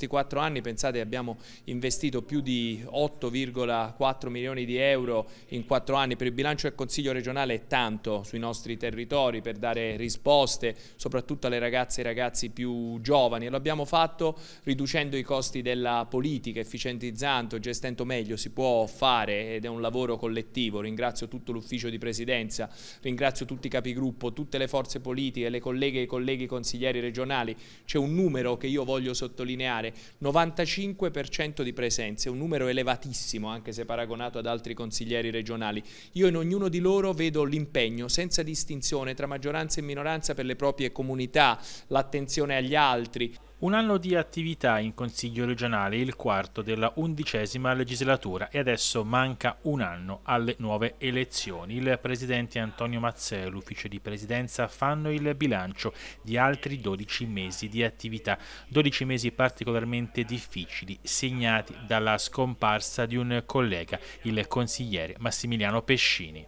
questi quattro anni pensate abbiamo investito più di 8,4 milioni di euro in quattro anni per il bilancio del Consiglio regionale è tanto sui nostri territori per dare risposte soprattutto alle ragazze e ragazzi più giovani e lo abbiamo fatto riducendo i costi della politica, efficientizzando, gestendo meglio, si può fare ed è un lavoro collettivo, ringrazio tutto l'ufficio di presidenza, ringrazio tutti i capigruppo, tutte le forze politiche, le colleghe e i colleghi consiglieri regionali, c'è un numero che io voglio sottolineare regionale, 95% di presenze, un numero elevatissimo anche se paragonato ad altri consiglieri regionali. Io in ognuno di loro vedo l'impegno senza distinzione tra maggioranza e minoranza per le proprie comunità, l'attenzione agli altri. Un anno di attività in Consiglio regionale, il quarto della undicesima legislatura e adesso manca un anno alle nuove elezioni. Il presidente Antonio Mazzè e l'ufficio di presidenza fanno il bilancio di altri 12 mesi di attività, 12 mesi particolarmente difficili, segnati dalla scomparsa di un collega, il consigliere Massimiliano Pescini.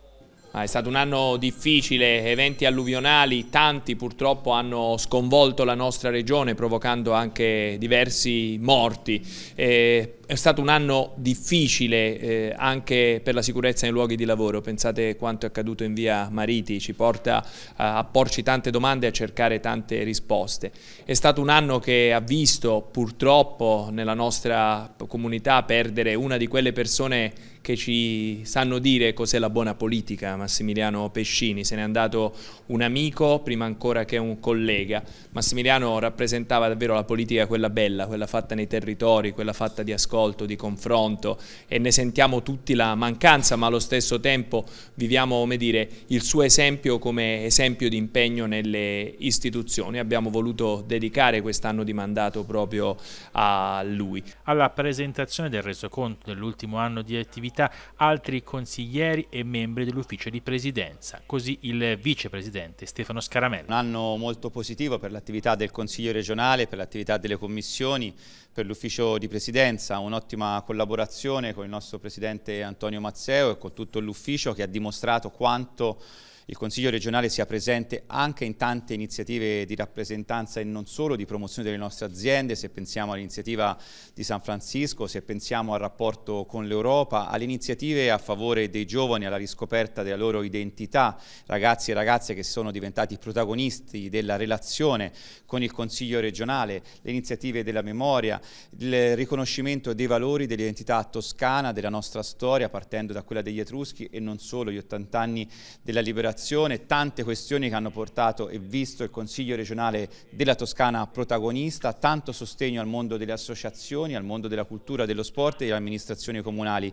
Ah, è stato un anno difficile, eventi alluvionali, tanti purtroppo hanno sconvolto la nostra regione provocando anche diversi morti. Eh, è stato un anno difficile eh, anche per la sicurezza nei luoghi di lavoro, pensate quanto è accaduto in via Mariti, ci porta a porci tante domande e a cercare tante risposte. È stato un anno che ha visto purtroppo nella nostra comunità perdere una di quelle persone che ci sanno dire cos'è la buona politica, Massimiliano Pescini, se n'è andato un amico prima ancora che un collega, Massimiliano rappresentava davvero la politica quella bella, quella fatta nei territori, quella fatta di ascolto, di confronto e ne sentiamo tutti la mancanza ma allo stesso tempo viviamo come dire, il suo esempio come esempio di impegno nelle istituzioni, abbiamo voluto dedicare quest'anno di mandato proprio a lui. Alla presentazione del resoconto dell'ultimo anno di attività vita altri consiglieri e membri dell'ufficio di presidenza, così il vicepresidente Stefano Scaramella. Un anno molto positivo per l'attività del Consiglio regionale, per l'attività delle commissioni, per l'ufficio di presidenza, un'ottima collaborazione con il nostro presidente Antonio Mazzeo e con tutto l'ufficio che ha dimostrato quanto il Consiglio regionale sia presente anche in tante iniziative di rappresentanza e non solo di promozione delle nostre aziende, se pensiamo all'iniziativa di San Francisco, se pensiamo al rapporto con l'Europa, alle iniziative a favore dei giovani, alla riscoperta della loro identità, ragazzi e ragazze che sono diventati protagonisti della relazione con il Consiglio regionale, le iniziative della memoria, il riconoscimento dei valori dell'identità toscana, della nostra storia, partendo da quella degli Etruschi e non solo, gli 80 anni della liberazione generazione, tante questioni che hanno portato e visto il Consiglio regionale della Toscana protagonista, tanto sostegno al mondo delle associazioni, al mondo della cultura, dello sport e delle amministrazioni comunali.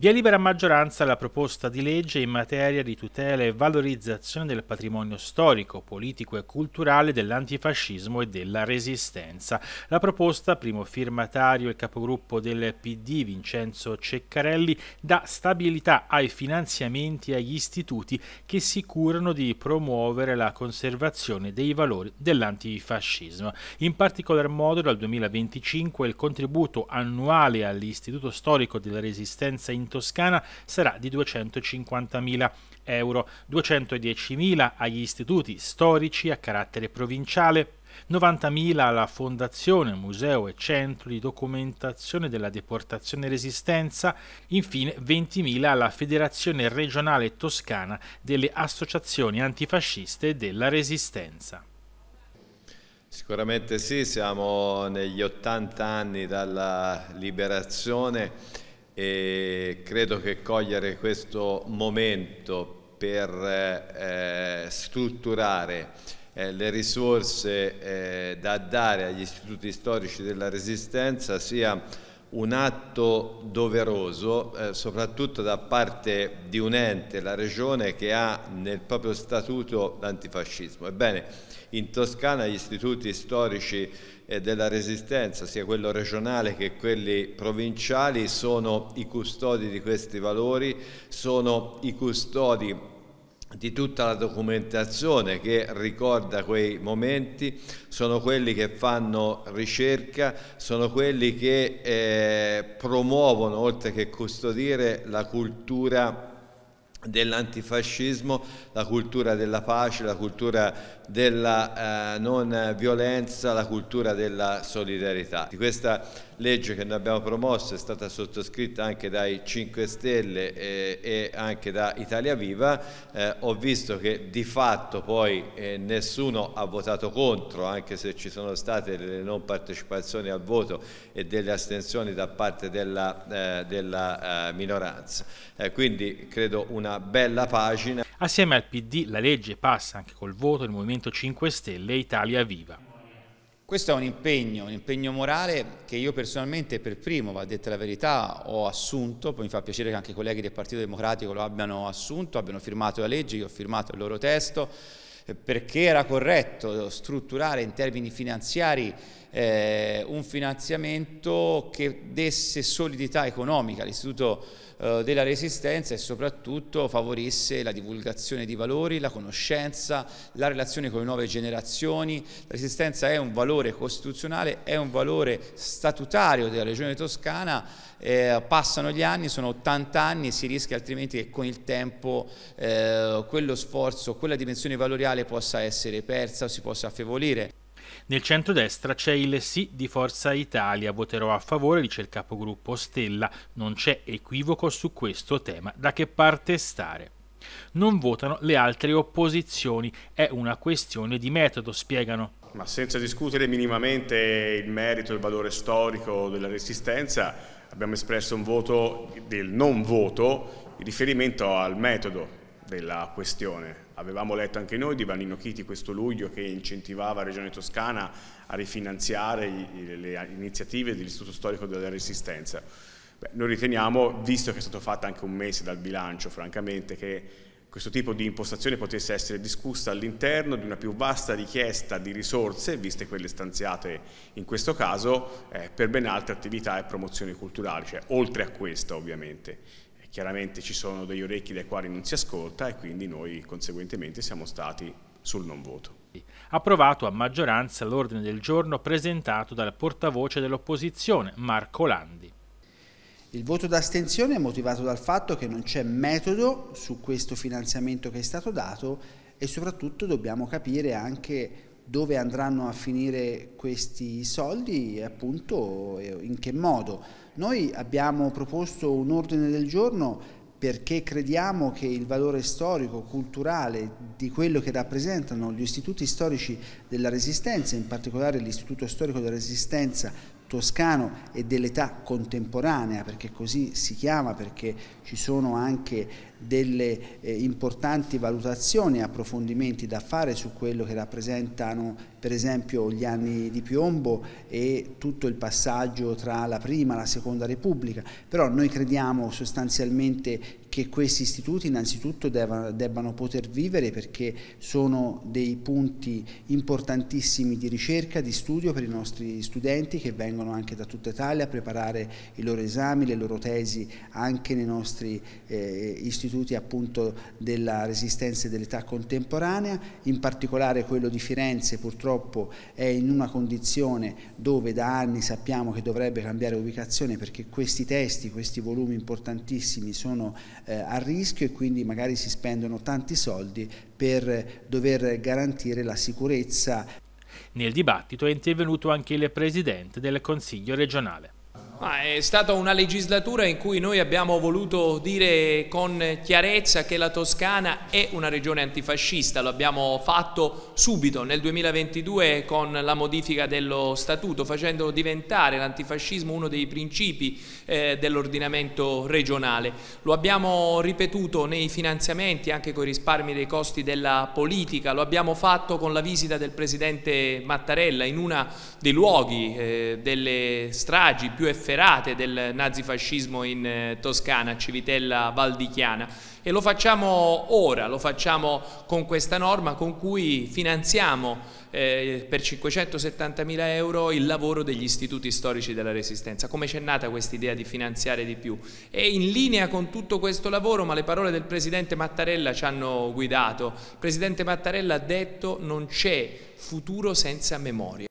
Via libera maggioranza la proposta di legge in materia di tutela e valorizzazione del patrimonio storico, politico e culturale dell'antifascismo e della resistenza. La proposta, primo firmatario e capogruppo del PD Vincenzo Ceccarelli, dà stabilità ai finanziamenti e agli istituti che si curano di promuovere la conservazione dei valori dell'antifascismo. In particolar modo dal 2025 il contributo annuale all'Istituto Storico della Resistenza in Toscana sarà di 250.000 euro, 210.000 agli istituti storici a carattere provinciale, 90.000 alla Fondazione, Museo e Centro di Documentazione della Deportazione e Resistenza, infine 20.000 alla Federazione Regionale Toscana delle Associazioni Antifasciste della Resistenza. Sicuramente sì, siamo negli 80 anni dalla liberazione e credo che cogliere questo momento per eh, eh, strutturare eh, le risorse eh, da dare agli istituti storici della Resistenza sia un atto doveroso, eh, soprattutto da parte di un ente, la Regione, che ha nel proprio statuto l'antifascismo. Ebbene, in Toscana gli istituti storici eh, della Resistenza, sia quello regionale che quelli provinciali, sono i custodi di questi valori, sono i custodi di tutta la documentazione che ricorda quei momenti, sono quelli che fanno ricerca, sono quelli che eh, promuovono, oltre che custodire, la cultura dell'antifascismo, la cultura della pace, la cultura della eh, non violenza, la cultura della solidarietà. Di questa legge che noi abbiamo promosso è stata sottoscritta anche dai 5 Stelle eh, e anche da Italia Viva, eh, ho visto che di fatto poi eh, nessuno ha votato contro, anche se ci sono state delle non partecipazioni al voto e delle astensioni da parte della, eh, della eh, minoranza. quindi credo una una bella pagina. Assieme al PD la legge passa anche col voto del Movimento 5 Stelle Italia Viva. Questo è un impegno, un impegno morale che io personalmente per primo, va detta la verità, ho assunto, poi mi fa piacere che anche i colleghi del Partito Democratico lo abbiano assunto, abbiano firmato la legge, io ho firmato il loro testo, eh, perché era corretto strutturare in termini finanziari eh, un finanziamento che desse solidità economica all'Istituto eh, della Resistenza e soprattutto favorisse la divulgazione di valori, la conoscenza, la relazione con le nuove generazioni. La Resistenza è un valore costituzionale, è un valore statutario della Regione Toscana, eh, passano gli anni, sono 80 anni, si rischia altrimenti che con il tempo eh, quello sforzo, quella dimensione valoriale possa essere persa o si possa affievolire. Nel centrodestra c'è il sì di Forza Italia, voterò a favore, dice il capogruppo Stella, non c'è equivoco su questo tema, da che parte stare. Non votano le altre opposizioni, è una questione di metodo, spiegano. Ma senza discutere minimamente il merito e il valore storico della resistenza, abbiamo espresso un voto del non voto in riferimento al metodo, della questione. Avevamo letto anche noi di Vanino Chiti questo luglio che incentivava la Regione Toscana a rifinanziare le iniziative dell'Istituto Storico della Resistenza. Beh, noi riteniamo, visto che è stato fatto anche un mese dal bilancio, francamente, che questo tipo di impostazione potesse essere discussa all'interno di una più vasta richiesta di risorse, viste quelle stanziate in questo caso, eh, per ben altre attività e promozioni culturali, cioè oltre a questa ovviamente. Chiaramente ci sono degli orecchi dai quali non si ascolta e quindi noi conseguentemente siamo stati sul non voto. Approvato a maggioranza l'ordine del giorno presentato dal portavoce dell'opposizione Marco Landi. Il voto d'astensione è motivato dal fatto che non c'è metodo su questo finanziamento che è stato dato e soprattutto dobbiamo capire anche dove andranno a finire questi soldi e appunto in che modo. Noi abbiamo proposto un ordine del giorno perché crediamo che il valore storico, culturale di quello che rappresentano gli istituti storici della Resistenza, in particolare l'Istituto Storico della Resistenza toscano e dell'età contemporanea, perché così si chiama, perché ci sono anche delle eh, importanti valutazioni e approfondimenti da fare su quello che rappresentano per esempio gli anni di piombo e tutto il passaggio tra la prima e la seconda repubblica, però noi crediamo sostanzialmente che questi istituti innanzitutto debbano, debbano poter vivere perché sono dei punti importantissimi di ricerca, di studio per i nostri studenti che vengono anche da tutta Italia a preparare i loro esami, le loro tesi anche nei nostri eh, istituti istituti appunto della resistenza dell'età contemporanea, in particolare quello di Firenze purtroppo è in una condizione dove da anni sappiamo che dovrebbe cambiare ubicazione perché questi testi, questi volumi importantissimi sono eh, a rischio e quindi magari si spendono tanti soldi per dover garantire la sicurezza. Nel dibattito è intervenuto anche il Presidente del Consiglio regionale. Ma è stata una legislatura in cui noi abbiamo voluto dire con chiarezza che la Toscana è una regione antifascista, lo abbiamo fatto subito nel 2022 con la modifica dello statuto, facendo diventare l'antifascismo uno dei principi eh, dell'ordinamento regionale. Lo abbiamo ripetuto nei finanziamenti, anche con i risparmi dei costi della politica, lo abbiamo fatto con la visita del Presidente Mattarella in uno dei luoghi eh, delle stragi più effettive ferate del nazifascismo in eh, Toscana, Civitella Valdichiana e lo facciamo ora, lo facciamo con questa norma con cui finanziamo eh, per 570 mila euro il lavoro degli istituti storici della Resistenza. Come c'è nata questa idea di finanziare di più? È in linea con tutto questo lavoro, ma le parole del Presidente Mattarella ci hanno guidato. Il Presidente Mattarella ha detto non c'è futuro senza memoria.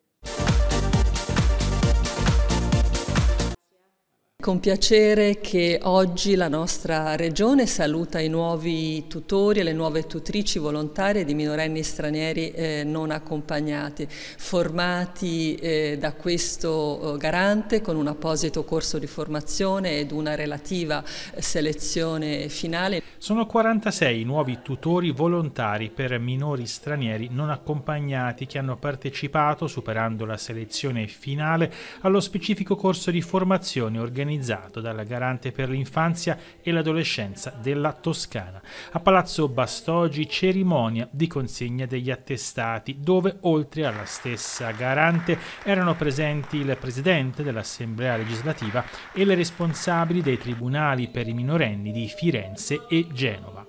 Con piacere che oggi la nostra regione saluta i nuovi tutori e le nuove tutrici volontarie di minorenni stranieri eh, non accompagnati, formati eh, da questo eh, garante con un apposito corso di formazione ed una relativa selezione finale. Sono 46 i nuovi tutori volontari per minori stranieri non accompagnati che hanno partecipato, superando la selezione finale, allo specifico corso di formazione organizzato organizzato dalla Garante per l'infanzia e l'adolescenza della Toscana. A Palazzo Bastogi cerimonia di consegna degli attestati dove oltre alla stessa Garante erano presenti il Presidente dell'Assemblea legislativa e le responsabili dei tribunali per i minorenni di Firenze e Genova.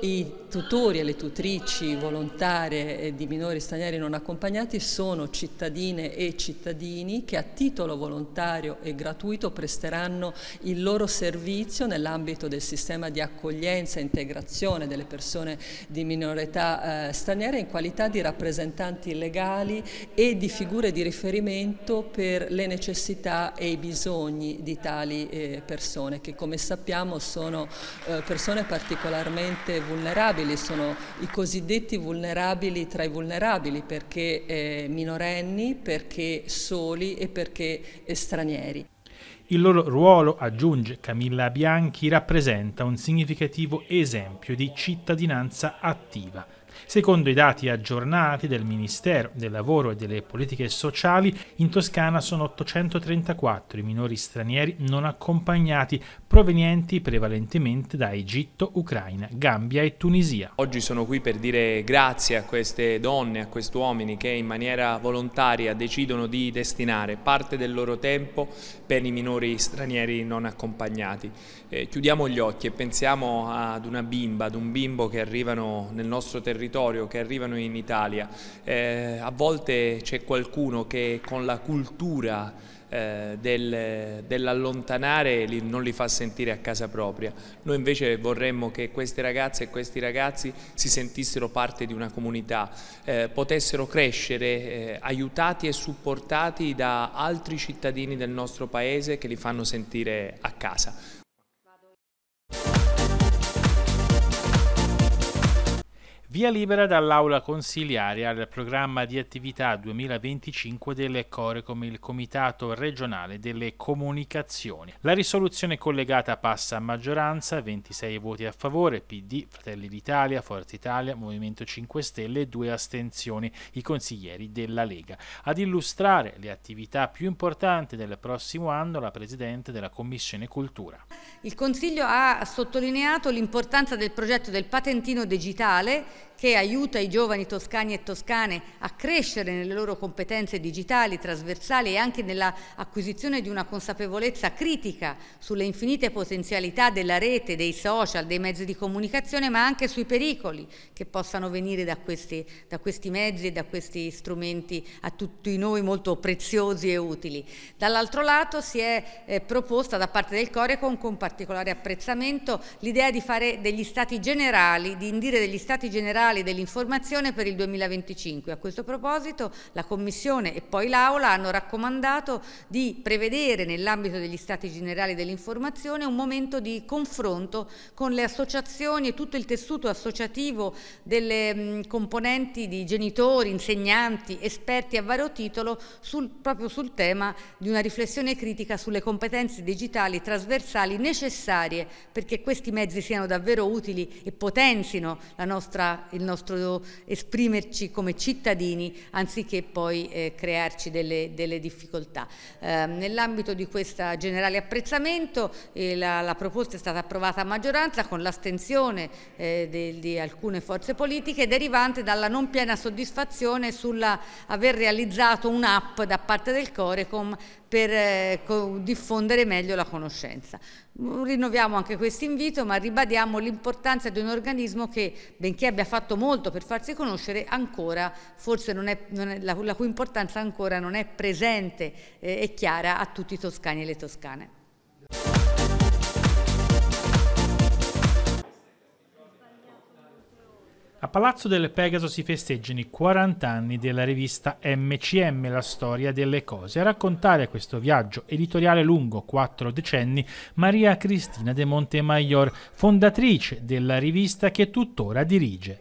I tutori e le tutrici volontarie di minori stranieri non accompagnati sono cittadine e cittadini che a titolo volontario e gratuito presteranno il loro servizio nell'ambito del sistema di accoglienza e integrazione delle persone di minorità eh, straniera in qualità di rappresentanti legali e di figure di riferimento per le necessità e i bisogni di tali eh, persone che come sappiamo sono eh, persone particolarmente vulnerabili vulnerabili, sono i cosiddetti vulnerabili tra i vulnerabili perché eh, minorenni, perché soli e perché eh, stranieri. Il loro ruolo, aggiunge Camilla Bianchi, rappresenta un significativo esempio di cittadinanza attiva Secondo i dati aggiornati del Ministero del Lavoro e delle Politiche Sociali, in Toscana sono 834 i minori stranieri non accompagnati, provenienti prevalentemente da Egitto, Ucraina, Gambia e Tunisia. Oggi sono qui per dire grazie a queste donne, a questi uomini che in maniera volontaria decidono di destinare parte del loro tempo per i minori stranieri non accompagnati. Eh, chiudiamo gli occhi e pensiamo ad una bimba, ad un bimbo che arrivano nel nostro territorio territorio che arrivano in Italia, eh, a volte c'è qualcuno che con la cultura eh, del, dell'allontanare li, non li fa sentire a casa propria. Noi invece vorremmo che queste ragazze e questi ragazzi si sentissero parte di una comunità, eh, potessero crescere eh, aiutati e supportati da altri cittadini del nostro paese che li fanno sentire a casa. Via libera dall'aula consiliare al programma di attività 2025 delle Core come il Comitato regionale delle comunicazioni. La risoluzione collegata passa a maggioranza, 26 voti a favore, PD, Fratelli d'Italia, Forza Italia, Movimento 5 Stelle e due astensioni, i consiglieri della Lega. Ad illustrare le attività più importanti del prossimo anno la Presidente della Commissione Cultura. Il Consiglio ha sottolineato l'importanza del progetto del patentino digitale che aiuta i giovani toscani e toscane a crescere nelle loro competenze digitali, trasversali e anche nell'acquisizione di una consapevolezza critica sulle infinite potenzialità della rete, dei social, dei mezzi di comunicazione, ma anche sui pericoli che possano venire da questi, da questi mezzi e da questi strumenti a tutti noi molto preziosi e utili. Dall'altro lato si è eh, proposta da parte del Corecon con particolare apprezzamento l'idea di fare degli stati generali, di indire degli stati generali Generale dell'Informazione per il 2025. A questo proposito la Commissione e poi l'Aula hanno raccomandato di prevedere nell'ambito degli Stati Generali dell'Informazione un momento di confronto con le associazioni e tutto il tessuto associativo delle mh, componenti di genitori, insegnanti, esperti a vario titolo sul, proprio sul tema di una riflessione critica sulle competenze digitali trasversali necessarie perché questi mezzi siano davvero utili e potenzino la nostra il nostro esprimerci come cittadini anziché poi eh, crearci delle, delle difficoltà. Eh, Nell'ambito di questo generale apprezzamento eh, la, la, proposta è stata approvata a maggioranza con l'astensione eh, di alcune forze politiche derivante dalla non piena soddisfazione sull'aver realizzato un'app da parte del Corecom per eh, diffondere meglio la conoscenza. Mm, rinnoviamo anche questo invito, ma ribadiamo l'importanza di un organismo che, benché abbia fatto molto per farsi conoscere, ancora forse non è, non è, la, la, cui importanza ancora non è presente eh, e chiara a tutti i toscani e le toscane. A Palazzo del Pegaso si festeggiano i 40 anni della rivista MCM La storia delle cose. A raccontare questo viaggio editoriale lungo quattro decenni Maria Cristina De Montemayor, fondatrice della rivista che tuttora dirige.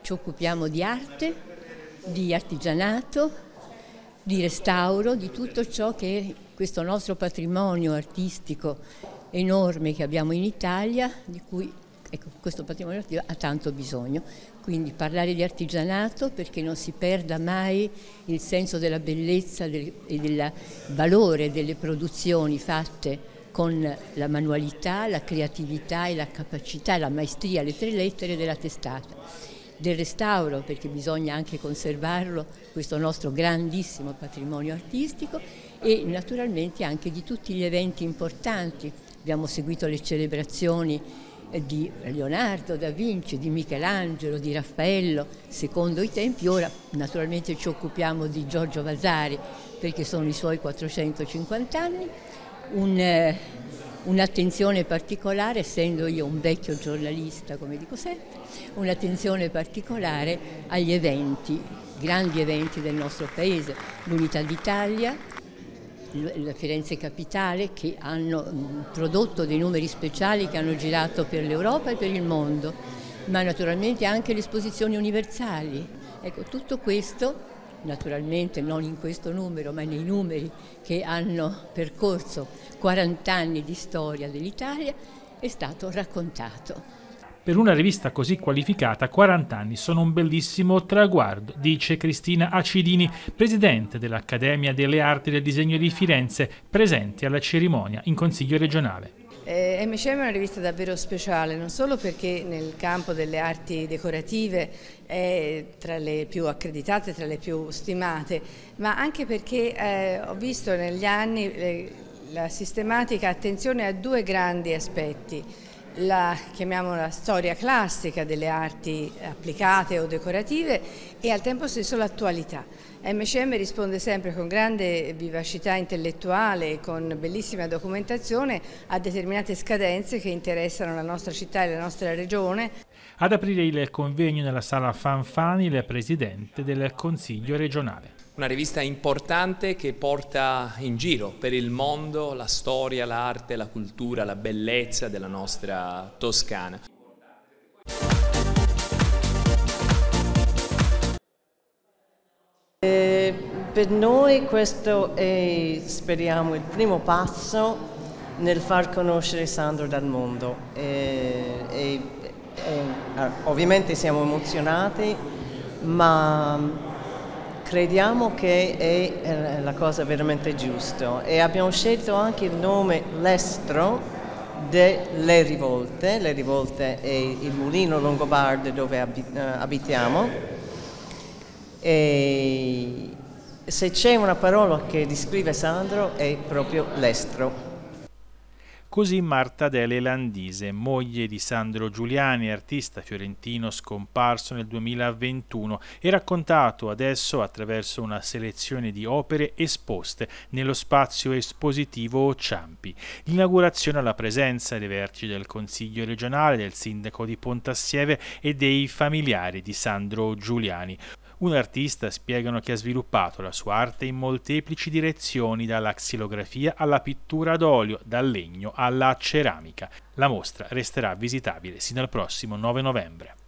Ci occupiamo di arte, di artigianato, di restauro, di tutto ciò che questo nostro patrimonio artistico enorme che abbiamo in Italia, di cui Ecco, questo patrimonio artigiano ha tanto bisogno, quindi parlare di artigianato perché non si perda mai il senso della bellezza e del valore delle produzioni fatte con la manualità, la creatività e la capacità, la maestria, le tre lettere della testata del restauro, perché bisogna anche conservarlo, questo nostro grandissimo patrimonio artistico e naturalmente anche di tutti gli eventi importanti. Abbiamo seguito le celebrazioni di Leonardo da Vinci, di Michelangelo, di Raffaello, secondo i tempi. Ora naturalmente ci occupiamo di Giorgio Vasari perché sono i suoi 450 anni. Un, eh, un'attenzione particolare, essendo io un vecchio giornalista, come dico sempre, un'attenzione particolare agli eventi, grandi eventi del nostro paese, l'Unità d'Italia, la Firenze Capitale che hanno mm, prodotto dei numeri speciali che hanno girato per l'Europa e per il mondo, ma naturalmente anche le esposizioni universali. Ecco, tutto questo, naturalmente non in questo numero, ma nei numeri che hanno percorso 40 anni di storia dell'Italia, è stato raccontato. Per una rivista così qualificata, 40 anni sono un bellissimo traguardo, dice Cristina Acidini, presidente dell'Accademia delle Arti del Disegno di Firenze, presente alla cerimonia in Consiglio regionale. Eh, MCM è una rivista davvero speciale, non solo perché nel campo delle arti decorative è tra le più accreditate, tra le più stimate, ma anche perché eh, ho visto negli anni eh, la sistematica attenzione a due grandi aspetti la, chiamiamola, storia classica delle arti applicate o decorative e al tempo stesso l'attualità. MCM risponde sempre con grande vivacità intellettuale e con bellissima documentazione a determinate scadenze che interessano la nostra città e la nostra regione. Ad aprire il convegno nella sala Fanfani, il Presidente del Consiglio regionale una rivista importante che porta in giro per il mondo la storia, l'arte, la cultura, la bellezza della nostra Toscana. Eh, per noi questo è, speriamo, il primo passo nel far conoscere Sandro dal mondo. Eh, eh, ovviamente siamo emozionati, ma crediamo che è eh, la cosa veramente giusta e abbiamo scelto anche il nome Lestro delle rivolte, le rivolte è il mulino longobardo dove eh, abitiamo e se c'è una parola che descrive Sandro è proprio l'estro. Così Marta Dele Landise, moglie di Sandro Giuliani, artista fiorentino scomparso nel 2021, e raccontato adesso attraverso una selezione di opere esposte nello spazio espositivo Ciampi. L'inaugurazione alla presenza dei vertici del Consiglio regionale, del sindaco di Pontassieve e dei familiari di Sandro Giuliani. Un artista spiegano che ha sviluppato la sua arte in molteplici direzioni, dalla xilografia alla pittura ad olio, dal legno alla ceramica. La mostra resterà visitabile sino al prossimo 9 novembre.